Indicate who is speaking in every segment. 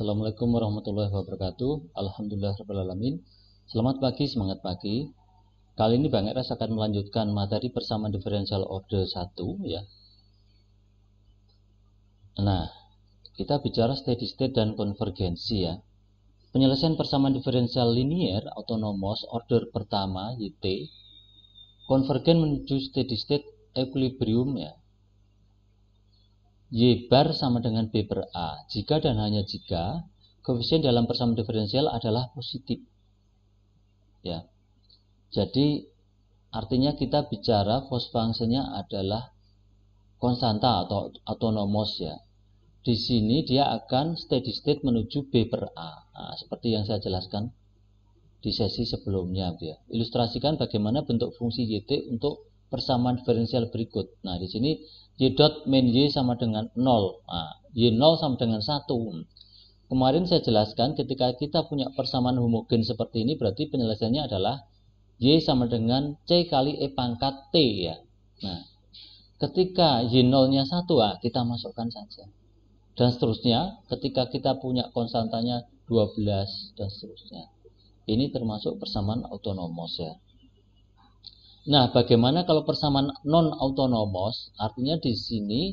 Speaker 1: Assalamualaikum warahmatullahi wabarakatuh. Alhamdulillah alamin. Selamat pagi, semangat pagi. Kali ini Bang Eras akan melanjutkan materi persamaan diferensial order 1 ya. Nah, kita bicara steady state dan konvergensi ya. Penyelesaian persamaan diferensial linier autonomous order pertama YT konvergen menuju steady state equilibrium ya Y bar sama dengan B per A. Jika dan hanya jika, koefisien dalam persamaan diferensial adalah positif. Ya. Jadi artinya kita bicara cost functionnya adalah konstanta atau autonomous ya. Di sini dia akan steady state menuju B per A. Nah, seperti yang saya jelaskan di sesi sebelumnya ya. Ilustrasikan bagaimana bentuk fungsi YT untuk persamaan diferensial berikut. Nah, di sini Y dot min Y sama dengan 0. Nah, Y 0 sama dengan 1. Kemarin saya jelaskan ketika kita punya persamaan homogen seperti ini berarti penyelesaiannya adalah Y sama dengan C kali E pangkat T ya. Nah, ketika Y 0-nya 1 ah, kita masukkan saja. Dan seterusnya ketika kita punya konstantanya 12 dan seterusnya. Ini termasuk persamaan autonomos ya. Nah, bagaimana kalau persamaan non autonomos? Artinya di sini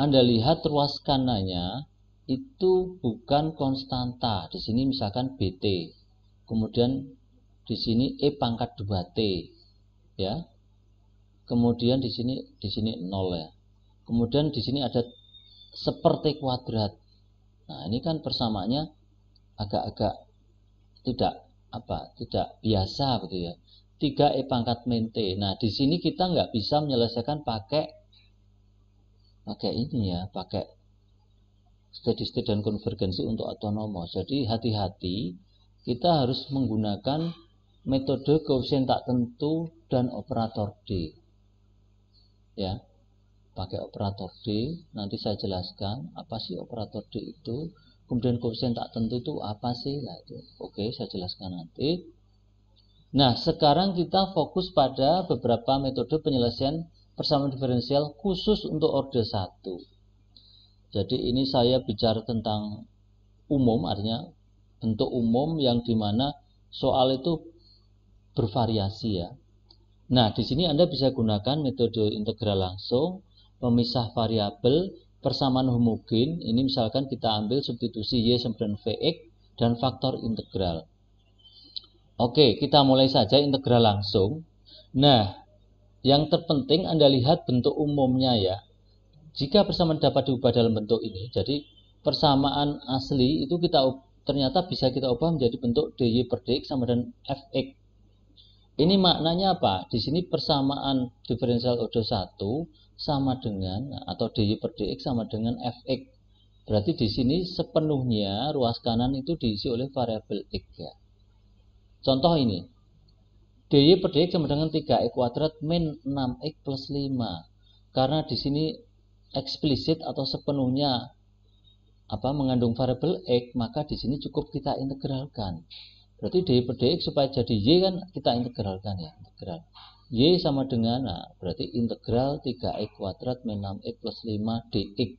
Speaker 1: Anda lihat ruas kanannya itu bukan konstanta. Di sini misalkan BT. Kemudian di sini E pangkat 2T. Ya. Kemudian di sini di sini 0 ya. Kemudian di sini ada seperti kuadrat. Nah, ini kan persamaannya agak-agak tidak apa? Tidak biasa begitu ya. 3 E pangkat min T. Nah, di sini kita nggak bisa menyelesaikan pakai pakai ini ya, pakai steady state dan konvergensi untuk autonomous. Jadi hati-hati, kita harus menggunakan metode koefisien tak tentu dan operator D. Ya, pakai operator D, nanti saya jelaskan apa sih operator D itu. Kemudian koefisien tak tentu itu apa sih? Nah, itu. Oke, saya jelaskan nanti. Nah, sekarang kita fokus pada beberapa metode penyelesaian persamaan diferensial khusus untuk orde 1. Jadi ini saya bicara tentang umum, artinya bentuk umum yang dimana soal itu bervariasi ya. Nah, di sini Anda bisa gunakan metode integral langsung, pemisah variabel, persamaan homogen. Ini misalkan kita ambil substitusi Y sembilan VX dan faktor integral. Oke, kita mulai saja integral langsung. Nah, yang terpenting Anda lihat bentuk umumnya ya. Jika persamaan dapat diubah dalam bentuk ini, jadi persamaan asli itu kita ternyata bisa kita ubah menjadi bentuk dy per dx sama dengan fx. Ini maknanya apa? Di sini persamaan diferensial Odo 1 sama dengan atau dy per dx sama dengan fx. Berarti di sini sepenuhnya ruas kanan itu diisi oleh variabel x ya. Contoh ini. dy per dx sama dengan 3x e kuadrat min 6x plus 5. Karena di sini eksplisit atau sepenuhnya apa mengandung variabel x, maka di sini cukup kita integralkan. Berarti dy per dx supaya jadi y kan kita integralkan ya, integral. y sama dengan nah, berarti integral 3x e kuadrat min 6x plus 5 dx.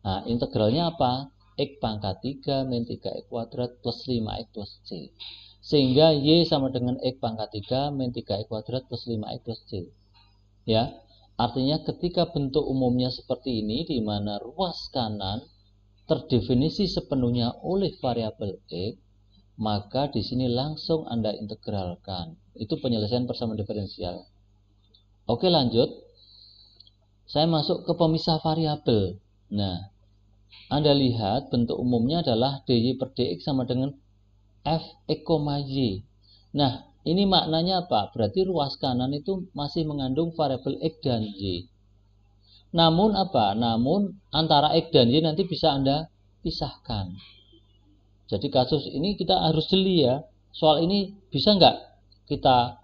Speaker 1: Nah, integralnya apa? X pangkat 3 min 3X kuadrat plus 5X plus C. Sehingga Y sama dengan X pangkat 3 min 3X kuadrat plus 5X plus C. Ya, artinya ketika bentuk umumnya seperti ini, di mana ruas kanan terdefinisi sepenuhnya oleh variabel X, maka di sini langsung Anda integralkan. Itu penyelesaian persamaan diferensial. Oke lanjut. Saya masuk ke pemisah variabel. Nah, anda lihat bentuk umumnya adalah dy per dx sama dengan f y. Nah, ini maknanya apa? Berarti ruas kanan itu masih mengandung variabel x dan y. Namun apa? Namun antara x dan y nanti bisa Anda pisahkan. Jadi kasus ini kita harus jeli ya. Soal ini bisa nggak kita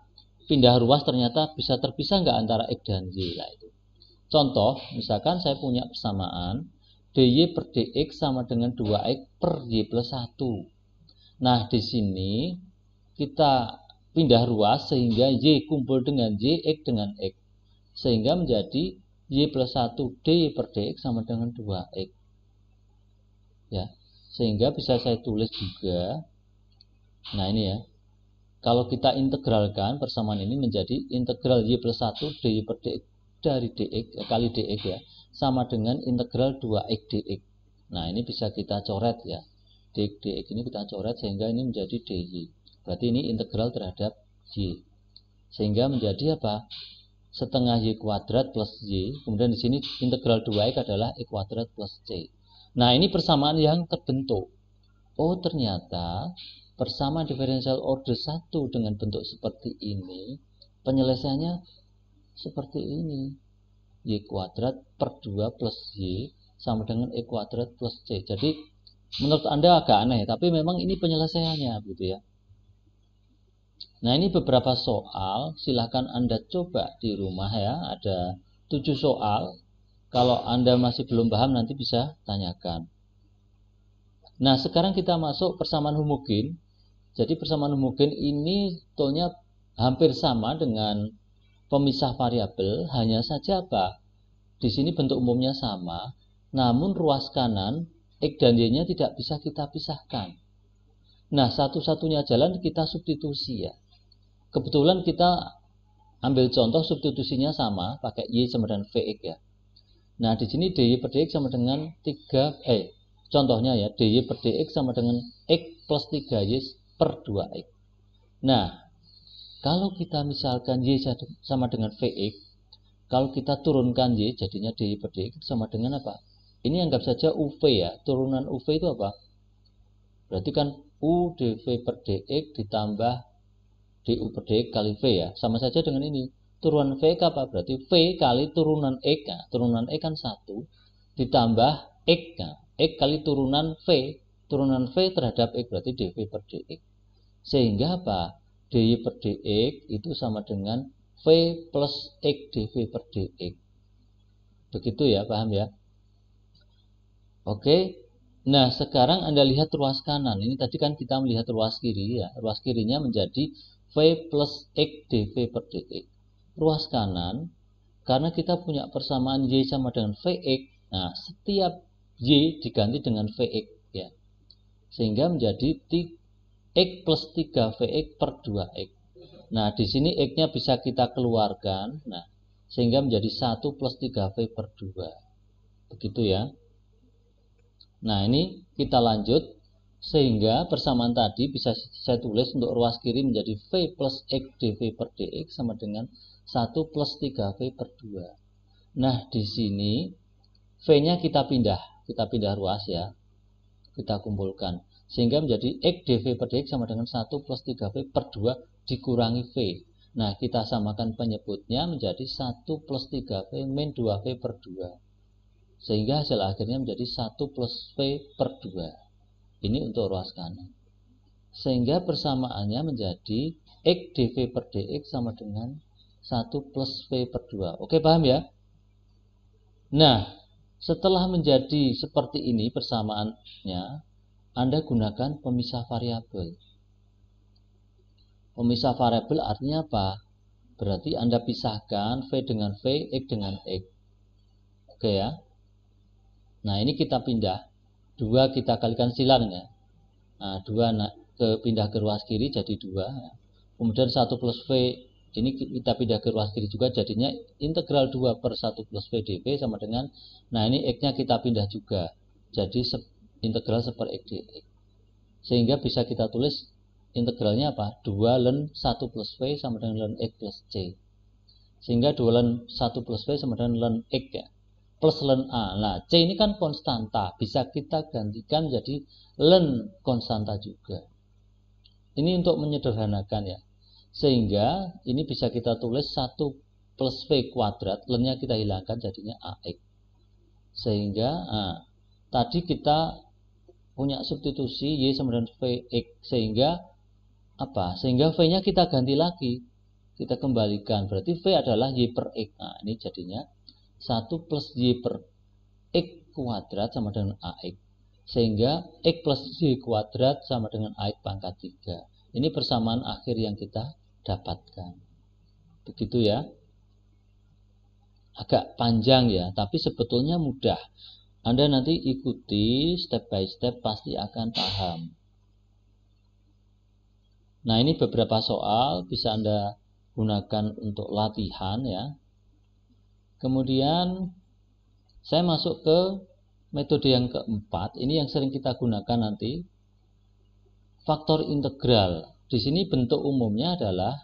Speaker 1: pindah ruas ternyata bisa terpisah nggak antara x dan y? Nah, itu. Contoh, misalkan saya punya persamaan dy per dx sama dengan 2x per y plus 1. Nah, di sini kita pindah ruas sehingga y kumpul dengan y, x dengan x. Sehingga menjadi y plus 1 dy per dx sama dengan 2x. Ya, sehingga bisa saya tulis juga. Nah, ini ya. Kalau kita integralkan persamaan ini menjadi integral y plus 1 dy per dx dari dx kali dx ya sama dengan integral 2x dx. Nah, ini bisa kita coret ya. dx dx ini kita coret sehingga ini menjadi dy. Berarti ini integral terhadap y. Sehingga menjadi apa? Setengah y kuadrat plus y. Kemudian di sini integral 2x adalah y kuadrat plus c. Nah, ini persamaan yang terbentuk. Oh, ternyata persamaan diferensial order 1 dengan bentuk seperti ini penyelesaiannya seperti ini. Y kuadrat per 2 plus Y sama dengan E kuadrat plus C. Jadi menurut Anda agak aneh, tapi memang ini penyelesaiannya gitu ya. Nah ini beberapa soal, silahkan Anda coba di rumah ya, ada 7 soal. Kalau Anda masih belum paham nanti bisa tanyakan. Nah sekarang kita masuk persamaan homogen. Jadi persamaan homogen ini tonya hampir sama dengan pemisah variabel hanya saja apa? Di sini bentuk umumnya sama, namun ruas kanan X dan Y-nya tidak bisa kita pisahkan. Nah, satu-satunya jalan kita substitusi ya. Kebetulan kita ambil contoh substitusinya sama, pakai Y sama dengan VX ya. Nah, di sini DY per DX sama dengan 3, eh, contohnya ya, DY per DX sama dengan X plus 3Y per 2X. Nah, kalau kita misalkan Y sama dengan Vx, kalau kita turunkan Y jadinya DY per DX sama dengan apa? Ini anggap saja UV ya, turunan UV itu apa? Berarti kan U dV per DX ditambah DU per DX kali V ya, sama saja dengan ini. Turunan V apa? Berarti V kali turunan X, e ya. turunan X e kan 1, ditambah X, ya. X kali turunan V, turunan V terhadap X berarti DV per DX. Sehingga apa? dy per dx itu sama dengan v plus x dv per dx. Begitu ya, paham ya? Oke. Nah, sekarang Anda lihat ruas kanan. Ini tadi kan kita melihat ruas kiri ya. Ruas kirinya menjadi v plus x dv per dx. Ruas kanan, karena kita punya persamaan y sama dengan vx, nah setiap y diganti dengan vx ya. Sehingga menjadi X plus 3 VX per 2X. Nah, di sini X-nya bisa kita keluarkan. Nah, sehingga menjadi 1 plus 3V per 2. Begitu ya. Nah, ini kita lanjut. Sehingga persamaan tadi bisa saya tulis untuk ruas kiri menjadi V plus X dV per dx sama dengan 1 plus 3V per 2. Nah, di sini V-nya kita pindah. Kita pindah ruas ya. Kita kumpulkan. Sehingga menjadi X dV per dx sama dengan 1 plus 3V per 2 dikurangi V. Nah, kita samakan penyebutnya menjadi 1 plus 3V min 2V per 2. Sehingga hasil akhirnya menjadi 1 plus V per 2. Ini untuk ruas kanan. Sehingga persamaannya menjadi X dV per dx sama dengan 1 plus V per 2. Oke, paham ya? Nah, setelah menjadi seperti ini persamaannya, anda gunakan pemisah variabel. Pemisah variabel artinya apa? Berarti Anda pisahkan V dengan V, X dengan X. Oke ya. Nah, ini kita pindah. dua kita kalikan ya. Nah, 2 nah, ke, pindah ke ruas kiri jadi dua. Kemudian satu plus V ini kita pindah ke ruas kiri juga jadinya integral 2 per 1 plus V dV sama dengan. Nah, ini X-nya kita pindah juga. Jadi integral seper x dx sehingga bisa kita tulis integralnya apa 2 ln 1 plus v sama dengan ln x plus c sehingga 2 ln 1 plus v sama dengan ln x ya plus ln a nah c ini kan konstanta bisa kita gantikan jadi ln konstanta juga ini untuk menyederhanakan ya sehingga ini bisa kita tulis 1 plus V kuadrat lennya kita hilangkan jadinya AX sehingga nah, tadi kita punya substitusi Y sama dengan x sehingga apa? Sehingga V-nya kita ganti lagi. Kita kembalikan. Berarti V adalah Y per X. Nah, ini jadinya 1 plus Y per X kuadrat sama dengan AX. Sehingga X plus Y kuadrat sama dengan AX pangkat 3. Ini persamaan akhir yang kita dapatkan. Begitu ya. Agak panjang ya, tapi sebetulnya mudah. Anda nanti ikuti step by step pasti akan paham. Nah, ini beberapa soal bisa Anda gunakan untuk latihan ya. Kemudian saya masuk ke metode yang keempat, ini yang sering kita gunakan nanti faktor integral. Di sini bentuk umumnya adalah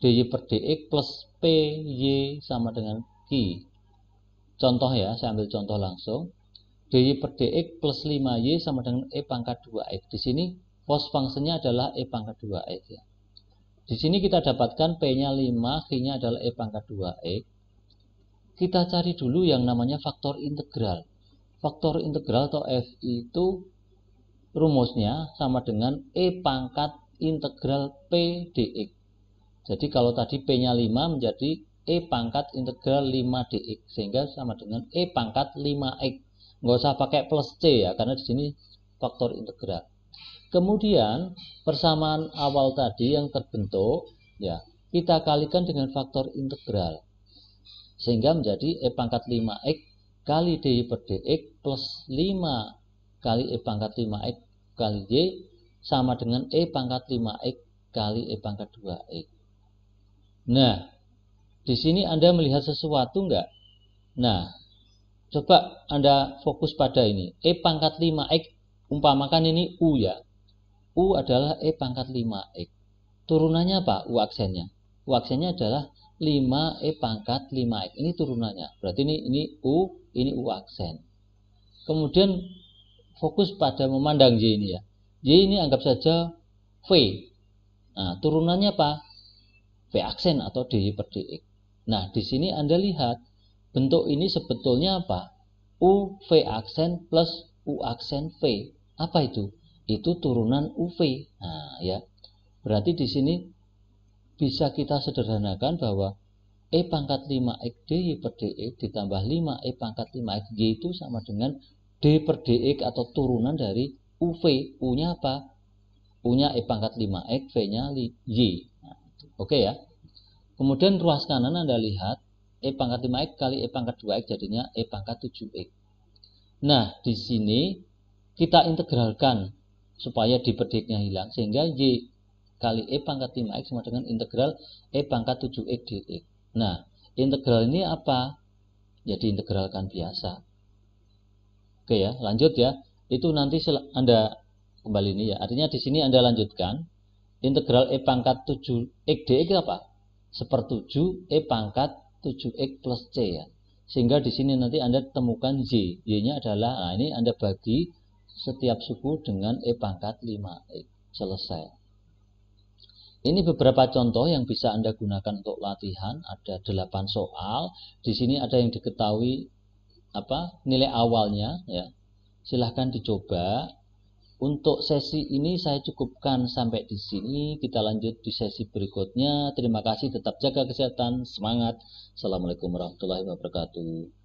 Speaker 1: dy per dx plus p y sama dengan q. Contoh ya, saya ambil contoh langsung dy per dx plus 5y sama dengan e pangkat 2x. Di sini cos fungsinya adalah e pangkat 2x. Ya. Di sini kita dapatkan p-nya 5, g nya adalah e pangkat 2x. Kita cari dulu yang namanya faktor integral. Faktor integral atau f itu rumusnya sama dengan e pangkat integral p dx. Jadi kalau tadi p-nya 5 menjadi e pangkat integral 5 dx sehingga sama dengan e pangkat 5x nggak usah pakai plus C ya karena di sini faktor integral kemudian persamaan awal tadi yang terbentuk ya kita kalikan dengan faktor integral sehingga menjadi E pangkat 5X kali d per DX plus 5 kali E pangkat 5X kali Y sama dengan E pangkat 5X kali E pangkat 2X nah di sini Anda melihat sesuatu enggak? Nah, Coba Anda fokus pada ini. E pangkat 5X, umpamakan ini U ya. U adalah E pangkat 5X. Turunannya apa? U aksennya. U aksennya adalah 5 E pangkat 5X. Ini turunannya. Berarti ini, ini U, ini U aksen. Kemudian fokus pada memandang j ini ya. j ini anggap saja V. Nah, turunannya apa? V aksen atau D per DX. Nah, di sini Anda lihat Bentuk ini sebetulnya apa? U V aksen plus U aksen V. Apa itu? Itu turunan UV. Nah, ya. Berarti di sini bisa kita sederhanakan bahwa E pangkat 5 y per DE ditambah 5 E pangkat 5 X Y itu sama dengan D per DX atau turunan dari UV. U-nya apa? U-nya E pangkat 5 X, V-nya Y. Nah, Oke okay ya. Kemudian ruas kanan Anda lihat E pangkat 5X kali E pangkat 2X jadinya E pangkat 7X. Nah, di sini kita integralkan supaya dipediknya hilang sehingga Y kali E pangkat 5X sama dengan integral E pangkat 7X dx. Nah, integral ini apa? Jadi Ya integralkan biasa. Oke ya, lanjut ya. Itu nanti Anda kembali ini ya. Artinya di sini Anda lanjutkan integral E pangkat 7 X dx apa? 1 7 E pangkat 7X plus C ya. Sehingga di sini nanti Anda temukan z, Y-nya adalah, nah ini Anda bagi setiap suku dengan E pangkat 5X. Selesai. Ini beberapa contoh yang bisa Anda gunakan untuk latihan. Ada 8 soal. Di sini ada yang diketahui apa nilai awalnya ya. Silahkan dicoba untuk sesi ini saya cukupkan sampai di sini. Kita lanjut di sesi berikutnya. Terima kasih, tetap jaga kesehatan, semangat. Assalamualaikum warahmatullahi wabarakatuh.